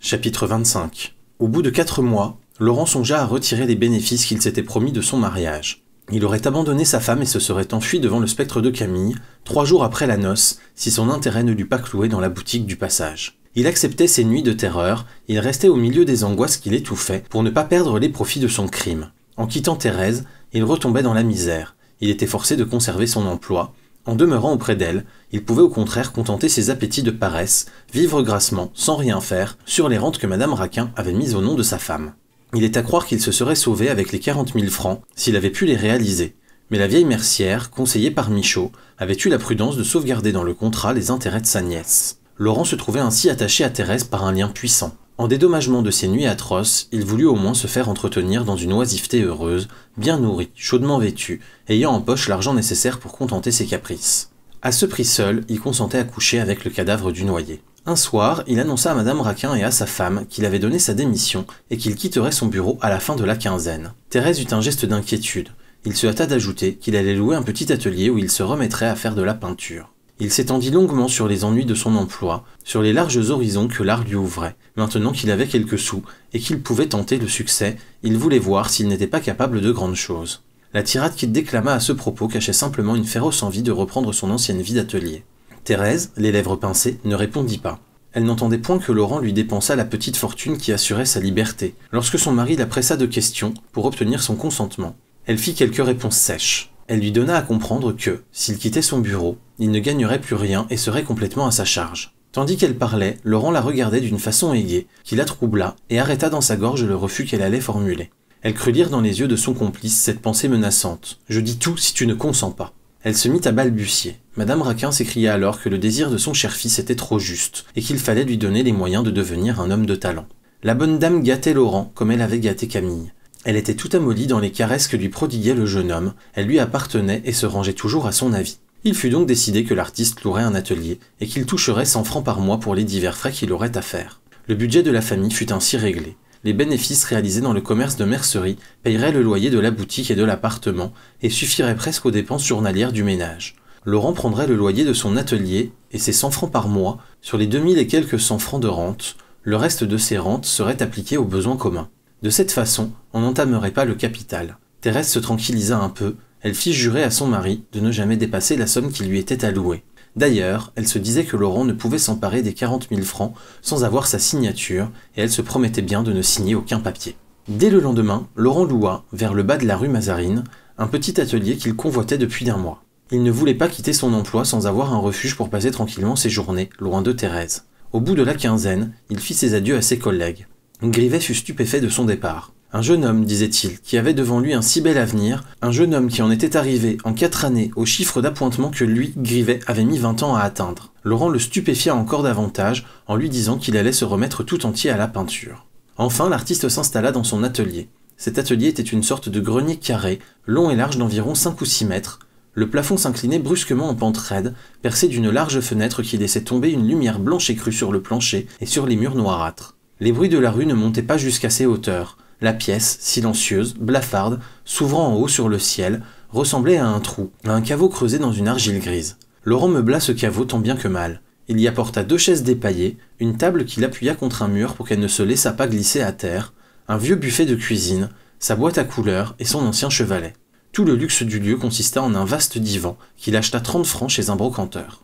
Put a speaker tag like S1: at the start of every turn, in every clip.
S1: Chapitre 25. Au bout de quatre mois, Laurent songea à retirer les bénéfices qu'il s'était promis de son mariage. Il aurait abandonné sa femme et se serait enfui devant le spectre de Camille, trois jours après la noce, si son intérêt ne l'eût pas cloué dans la boutique du passage. Il acceptait ses nuits de terreur, il restait au milieu des angoisses qu'il étouffait pour ne pas perdre les profits de son crime. En quittant Thérèse, il retombait dans la misère. Il était forcé de conserver son emploi, en demeurant auprès d'elle, il pouvait au contraire contenter ses appétits de paresse, vivre grassement, sans rien faire, sur les rentes que Madame Raquin avait mises au nom de sa femme. Il est à croire qu'il se serait sauvé avec les 40 000 francs s'il avait pu les réaliser, mais la vieille mercière, conseillée par Michaud, avait eu la prudence de sauvegarder dans le contrat les intérêts de sa nièce. Laurent se trouvait ainsi attaché à Thérèse par un lien puissant. En dédommagement de ces nuits atroces, il voulut au moins se faire entretenir dans une oisiveté heureuse, bien nourri, chaudement vêtu, ayant en poche l'argent nécessaire pour contenter ses caprices. À ce prix seul, il consentait à coucher avec le cadavre du noyé. Un soir, il annonça à Madame Raquin et à sa femme qu'il avait donné sa démission et qu'il quitterait son bureau à la fin de la quinzaine. Thérèse eut un geste d'inquiétude. Il se hâta d'ajouter qu'il allait louer un petit atelier où il se remettrait à faire de la peinture. Il s'étendit longuement sur les ennuis de son emploi, sur les larges horizons que l'art lui ouvrait. Maintenant qu'il avait quelques sous et qu'il pouvait tenter le succès, il voulait voir s'il n'était pas capable de grandes choses. La tirade qu'il déclama à ce propos cachait simplement une féroce envie de reprendre son ancienne vie d'atelier. Thérèse, les lèvres pincées, ne répondit pas. Elle n'entendait point que Laurent lui dépensât la petite fortune qui assurait sa liberté, lorsque son mari la pressa de questions pour obtenir son consentement. Elle fit quelques réponses sèches. Elle lui donna à comprendre que, s'il quittait son bureau, il ne gagnerait plus rien et serait complètement à sa charge. Tandis qu'elle parlait, Laurent la regardait d'une façon aiguë, qui la troubla et arrêta dans sa gorge le refus qu'elle allait formuler. Elle crut lire dans les yeux de son complice cette pensée menaçante. Je dis tout si tu ne consens pas. Elle se mit à balbutier. Madame Raquin s'écria alors que le désir de son cher fils était trop juste et qu'il fallait lui donner les moyens de devenir un homme de talent. La bonne dame gâtait Laurent comme elle avait gâté Camille. Elle était tout amollie dans les caresses que lui prodiguait le jeune homme, elle lui appartenait et se rangeait toujours à son avis. Il fut donc décidé que l'artiste louerait un atelier et qu'il toucherait 100 francs par mois pour les divers frais qu'il aurait à faire. Le budget de la famille fut ainsi réglé. Les bénéfices réalisés dans le commerce de mercerie payeraient le loyer de la boutique et de l'appartement et suffiraient presque aux dépenses journalières du ménage. Laurent prendrait le loyer de son atelier et ses 100 francs par mois sur les 2000 et quelques 100 francs de rente. Le reste de ses rentes serait appliqué aux besoins communs. De cette façon, on n'entamerait pas le capital. Thérèse se tranquillisa un peu, elle fit jurer à son mari de ne jamais dépasser la somme qui lui était allouée. D'ailleurs, elle se disait que Laurent ne pouvait s'emparer des 40 000 francs sans avoir sa signature, et elle se promettait bien de ne signer aucun papier. Dès le lendemain, Laurent loua, vers le bas de la rue Mazarine, un petit atelier qu'il convoitait depuis d'un mois. Il ne voulait pas quitter son emploi sans avoir un refuge pour passer tranquillement ses journées, loin de Thérèse. Au bout de la quinzaine, il fit ses adieux à ses collègues. Grivet fut stupéfait de son départ. Un jeune homme, disait-il, qui avait devant lui un si bel avenir, un jeune homme qui en était arrivé, en quatre années, au chiffre d'appointement que lui, Grivet, avait mis vingt ans à atteindre. Laurent le stupéfia encore davantage en lui disant qu'il allait se remettre tout entier à la peinture. Enfin, l'artiste s'installa dans son atelier. Cet atelier était une sorte de grenier carré, long et large d'environ cinq ou six mètres. Le plafond s'inclinait brusquement en pente raide, percé d'une large fenêtre qui laissait tomber une lumière blanche et crue sur le plancher et sur les murs noirâtres. Les bruits de la rue ne montaient pas jusqu'à ses hauteurs. La pièce, silencieuse, blafarde, s'ouvrant en haut sur le ciel, ressemblait à un trou, à un caveau creusé dans une argile grise. Laurent meubla ce caveau tant bien que mal. Il y apporta deux chaises dépaillées, une table qu'il appuya contre un mur pour qu'elle ne se laissât pas glisser à terre, un vieux buffet de cuisine, sa boîte à couleurs et son ancien chevalet. Tout le luxe du lieu consista en un vaste divan qu'il acheta 30 francs chez un brocanteur.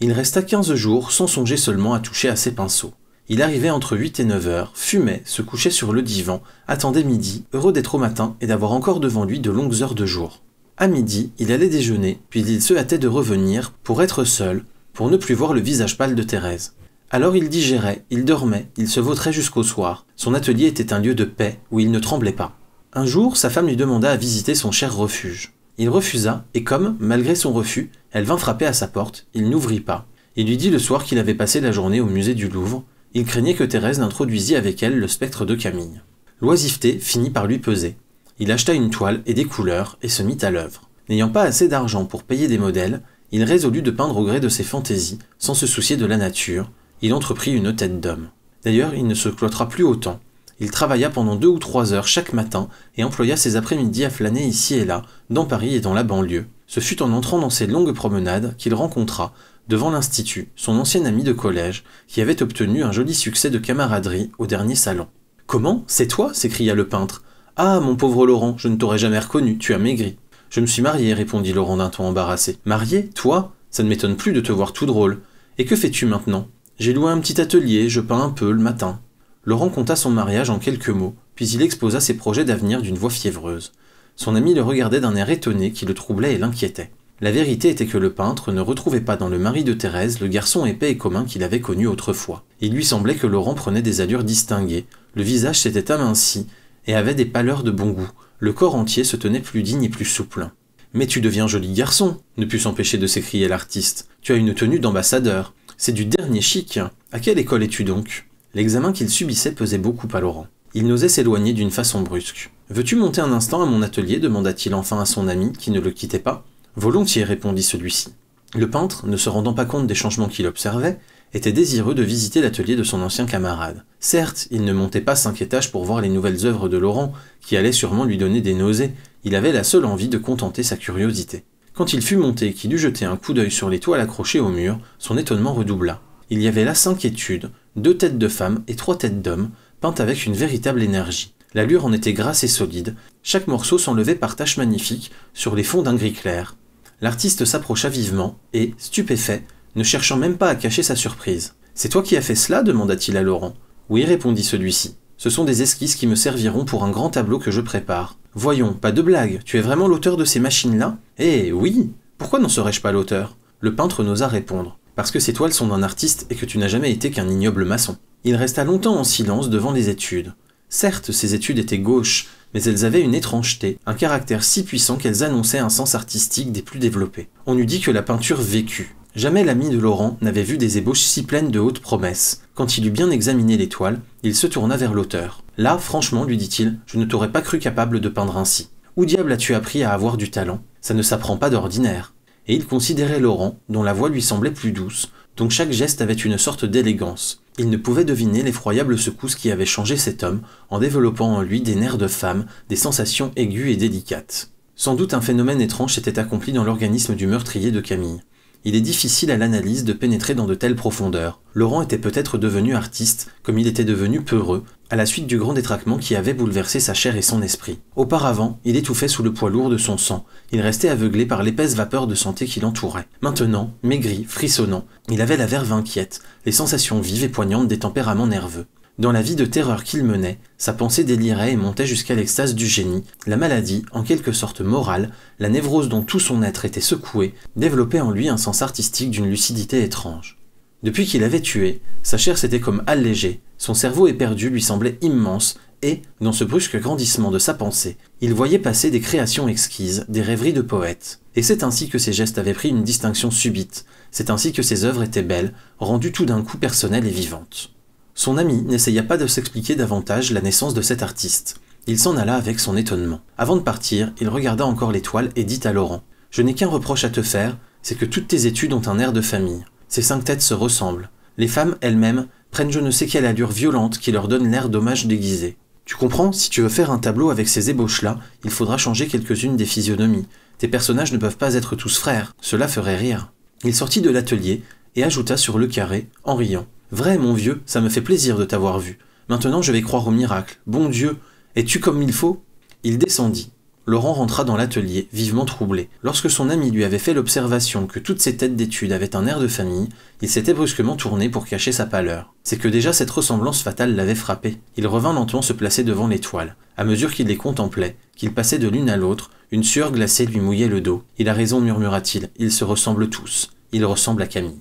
S1: Il resta 15 jours sans songer seulement à toucher à ses pinceaux. Il arrivait entre 8 et 9 heures, fumait, se couchait sur le divan, attendait midi, heureux d'être au matin et d'avoir encore devant lui de longues heures de jour. À midi, il allait déjeuner, puis il se hâtait de revenir, pour être seul, pour ne plus voir le visage pâle de Thérèse. Alors il digérait, il dormait, il se vautrait jusqu'au soir. Son atelier était un lieu de paix où il ne tremblait pas. Un jour, sa femme lui demanda à visiter son cher refuge. Il refusa, et comme, malgré son refus, elle vint frapper à sa porte, il n'ouvrit pas. Il lui dit le soir qu'il avait passé la journée au musée du Louvre, il craignait que Thérèse n'introduisît avec elle le spectre de Camille. L'oisiveté finit par lui peser. Il acheta une toile et des couleurs et se mit à l'œuvre. N'ayant pas assez d'argent pour payer des modèles, il résolut de peindre au gré de ses fantaisies, sans se soucier de la nature. Il entreprit une tête d'homme. D'ailleurs, il ne se cloîtra plus autant. Il travailla pendant deux ou trois heures chaque matin et employa ses après-midi à flâner ici et là, dans Paris et dans la banlieue. Ce fut en entrant dans ces longues promenades qu'il rencontra, devant l'Institut, son ancien ami de collège, qui avait obtenu un joli succès de camaraderie au dernier salon. Comment C'est toi s'écria le peintre. Ah, mon pauvre Laurent, je ne t'aurais jamais reconnu, tu as maigri. Je me suis marié, répondit Laurent d'un ton embarrassé. Marié Toi Ça ne m'étonne plus de te voir tout drôle. Et que fais-tu maintenant J'ai loué un petit atelier, je peins un peu le matin. Laurent conta son mariage en quelques mots, puis il exposa ses projets d'avenir d'une voix fiévreuse. Son ami le regardait d'un air étonné qui le troublait et l'inquiétait. La vérité était que le peintre ne retrouvait pas dans le mari de Thérèse le garçon épais et commun qu'il avait connu autrefois. Il lui semblait que Laurent prenait des allures distinguées, le visage s'était aminci et avait des pâleurs de bon goût, le corps entier se tenait plus digne et plus souple. Mais tu deviens joli garçon, ne put s'empêcher de s'écrier l'artiste. Tu as une tenue d'ambassadeur. C'est du dernier chic. À quelle école es-tu donc L'examen qu'il subissait pesait beaucoup à Laurent. Il n'osait s'éloigner d'une façon brusque. Veux-tu monter un instant à mon atelier demanda-t-il enfin à son ami, qui ne le quittait pas. Volontiers, répondit celui-ci. Le peintre, ne se rendant pas compte des changements qu'il observait, était désireux de visiter l'atelier de son ancien camarade. Certes, il ne montait pas cinq étages pour voir les nouvelles œuvres de Laurent, qui allaient sûrement lui donner des nausées, il avait la seule envie de contenter sa curiosité. Quand il fut monté et qu'il eut jeté un coup d'œil sur les toiles accrochées au mur, son étonnement redoubla. Il y avait là cinq études, deux têtes de femmes et trois têtes d'hommes, peintes avec une véritable énergie. L'allure en était grasse et solide, chaque morceau s'enlevait par taches magnifiques, sur les fonds d'un gris clair. L'artiste s'approcha vivement et, stupéfait, ne cherchant même pas à cacher sa surprise. C'est toi qui as fait cela demanda-t-il à Laurent. Oui, répondit celui-ci. Ce sont des esquisses qui me serviront pour un grand tableau que je prépare. Voyons, pas de blague, tu es vraiment l'auteur de ces machines-là Eh oui Pourquoi n'en serais-je pas l'auteur Le peintre n'osa répondre. Parce que ces toiles sont d'un artiste et que tu n'as jamais été qu'un ignoble maçon. Il resta longtemps en silence devant les études. Certes, ces études étaient gauches, mais elles avaient une étrangeté, un caractère si puissant qu'elles annonçaient un sens artistique des plus développés. On eût dit que la peinture vécut. Jamais l'ami de Laurent n'avait vu des ébauches si pleines de hautes promesses. Quand il eut bien examiné l'étoile, il se tourna vers l'auteur. Là, franchement, lui dit-il, je ne t'aurais pas cru capable de peindre ainsi. Où diable as-tu appris à avoir du talent Ça ne s'apprend pas d'ordinaire. Et il considérait Laurent, dont la voix lui semblait plus douce, dont chaque geste avait une sorte d'élégance, il ne pouvait deviner l'effroyable secousse qui avait changé cet homme, en développant en lui des nerfs de femme, des sensations aiguës et délicates. Sans doute un phénomène étrange s'était accompli dans l'organisme du meurtrier de Camille. Il est difficile à l'analyse de pénétrer dans de telles profondeurs. Laurent était peut-être devenu artiste, comme il était devenu peureux, à la suite du grand détraquement qui avait bouleversé sa chair et son esprit. Auparavant, il étouffait sous le poids lourd de son sang, il restait aveuglé par l'épaisse vapeur de santé qui l'entourait. Maintenant, maigri, frissonnant, il avait la verve inquiète, les sensations vives et poignantes des tempéraments nerveux. Dans la vie de terreur qu'il menait, sa pensée délirait et montait jusqu'à l'extase du génie. La maladie, en quelque sorte morale, la névrose dont tout son être était secoué, développait en lui un sens artistique d'une lucidité étrange. Depuis qu'il avait tué, sa chair s'était comme allégée, son cerveau éperdu lui semblait immense, et, dans ce brusque grandissement de sa pensée, il voyait passer des créations exquises, des rêveries de poètes. Et c'est ainsi que ses gestes avaient pris une distinction subite, c'est ainsi que ses œuvres étaient belles, rendues tout d'un coup personnelles et vivantes. Son ami n'essaya pas de s'expliquer davantage la naissance de cet artiste. Il s'en alla avec son étonnement. Avant de partir, il regarda encore l'étoile et dit à Laurent Je n'ai qu'un reproche à te faire, c'est que toutes tes études ont un air de famille. Ces cinq têtes se ressemblent. Les femmes elles-mêmes prennent je ne sais quelle allure violente qui leur donne l'air d'hommage déguisé. Tu comprends, si tu veux faire un tableau avec ces ébauches-là, il faudra changer quelques-unes des physionomies. Tes personnages ne peuvent pas être tous frères, cela ferait rire. Il sortit de l'atelier et ajouta sur le carré, en riant. Vrai, mon vieux, ça me fait plaisir de t'avoir vu. Maintenant je vais croire au miracle. Bon Dieu, es-tu comme il faut Il descendit. Laurent rentra dans l'atelier, vivement troublé. Lorsque son ami lui avait fait l'observation que toutes ces têtes d'études avaient un air de famille, il s'était brusquement tourné pour cacher sa pâleur. C'est que déjà cette ressemblance fatale l'avait frappé. Il revint lentement se placer devant l'étoile. À mesure qu'il les contemplait, qu'il passait de l'une à l'autre, une sueur glacée lui mouillait le dos. Il a raison, murmura-t-il, ils se ressemblent tous. Ils ressemblent à Camille.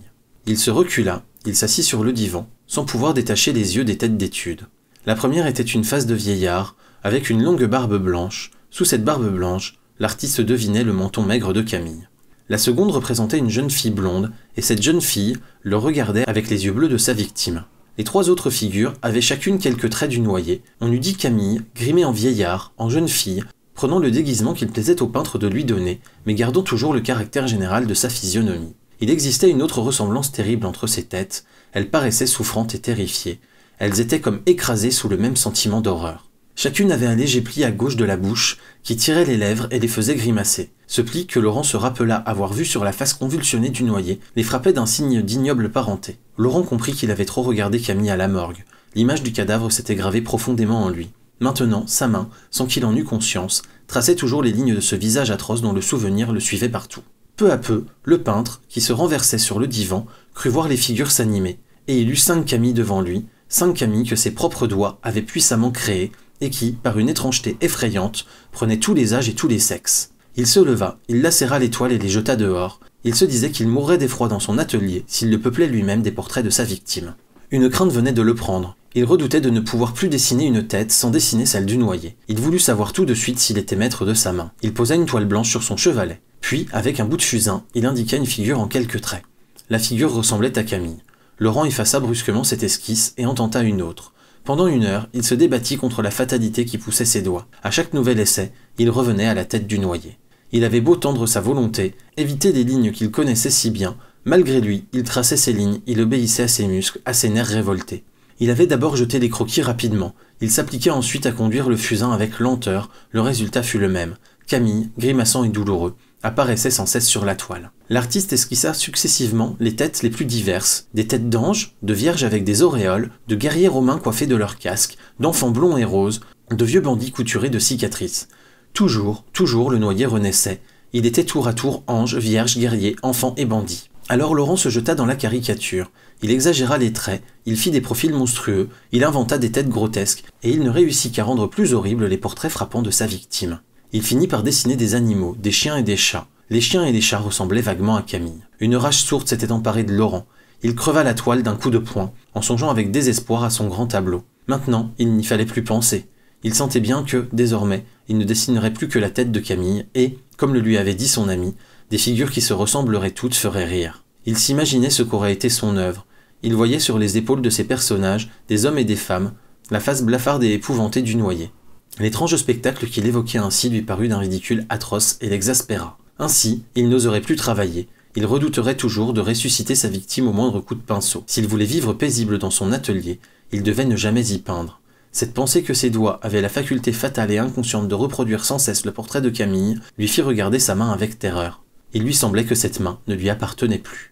S1: Il se recula, il s'assit sur le divan, sans pouvoir détacher les yeux des têtes d'études. La première était une face de vieillard, avec une longue barbe blanche, sous cette barbe blanche, l'artiste devinait le menton maigre de Camille. La seconde représentait une jeune fille blonde, et cette jeune fille le regardait avec les yeux bleus de sa victime. Les trois autres figures avaient chacune quelques traits du noyer. On eût dit Camille, grimée en vieillard, en jeune fille, prenant le déguisement qu'il plaisait au peintre de lui donner, mais gardant toujours le caractère général de sa physionomie. Il existait une autre ressemblance terrible entre ces têtes, elles paraissaient souffrantes et terrifiées, elles étaient comme écrasées sous le même sentiment d'horreur. Chacune avait un léger pli à gauche de la bouche qui tirait les lèvres et les faisait grimacer. Ce pli que Laurent se rappela avoir vu sur la face convulsionnée du noyé les frappait d'un signe d'ignoble parenté. Laurent comprit qu'il avait trop regardé Camille à la morgue. L'image du cadavre s'était gravée profondément en lui. Maintenant, sa main, sans qu'il en eût conscience, traçait toujours les lignes de ce visage atroce dont le souvenir le suivait partout. Peu à peu, le peintre, qui se renversait sur le divan, crut voir les figures s'animer, et il eut cinq Camilles devant lui, cinq Camilles que ses propres doigts avaient puissamment créées et qui, par une étrangeté effrayante, prenait tous les âges et tous les sexes. Il se leva, il lacéra les toiles et les jeta dehors. Il se disait qu'il mourrait d'effroi dans son atelier s'il le peuplait lui-même des portraits de sa victime. Une crainte venait de le prendre. Il redoutait de ne pouvoir plus dessiner une tête sans dessiner celle du noyé. Il voulut savoir tout de suite s'il était maître de sa main. Il posa une toile blanche sur son chevalet. Puis, avec un bout de fusain, il indiqua une figure en quelques traits. La figure ressemblait à Camille. Laurent effaça brusquement cette esquisse et en tenta une autre. Pendant une heure, il se débattit contre la fatalité qui poussait ses doigts. À chaque nouvel essai, il revenait à la tête du noyé. Il avait beau tendre sa volonté, éviter des lignes qu'il connaissait si bien, malgré lui, il traçait ses lignes, il obéissait à ses muscles, à ses nerfs révoltés. Il avait d'abord jeté des croquis rapidement, il s'appliquait ensuite à conduire le fusain avec lenteur, le résultat fut le même. Camille, grimaçant et douloureux, apparaissaient sans cesse sur la toile. L'artiste esquissa successivement les têtes les plus diverses, des têtes d'anges, de vierges avec des auréoles, de guerriers romains coiffés de leurs casques, d'enfants blonds et roses, de vieux bandits couturés de cicatrices. Toujours, toujours le noyer renaissait. Il était tour à tour ange, vierge, guerrier, enfant et bandit. Alors Laurent se jeta dans la caricature. Il exagéra les traits, il fit des profils monstrueux, il inventa des têtes grotesques, et il ne réussit qu'à rendre plus horribles les portraits frappants de sa victime. Il finit par dessiner des animaux, des chiens et des chats. Les chiens et les chats ressemblaient vaguement à Camille. Une rage sourde s'était emparée de Laurent. Il creva la toile d'un coup de poing, en songeant avec désespoir à son grand tableau. Maintenant, il n'y fallait plus penser. Il sentait bien que, désormais, il ne dessinerait plus que la tête de Camille et, comme le lui avait dit son ami, des figures qui se ressembleraient toutes feraient rire. Il s'imaginait ce qu'aurait été son œuvre. Il voyait sur les épaules de ses personnages des hommes et des femmes, la face blafarde et épouvantée du noyer. L'étrange spectacle qu'il évoquait ainsi lui parut d'un ridicule atroce et l'exaspéra. Ainsi, il n'oserait plus travailler, il redouterait toujours de ressusciter sa victime au moindre coup de pinceau. S'il voulait vivre paisible dans son atelier, il devait ne jamais y peindre. Cette pensée que ses doigts avaient la faculté fatale et inconsciente de reproduire sans cesse le portrait de Camille lui fit regarder sa main avec terreur. Il lui semblait que cette main ne lui appartenait plus.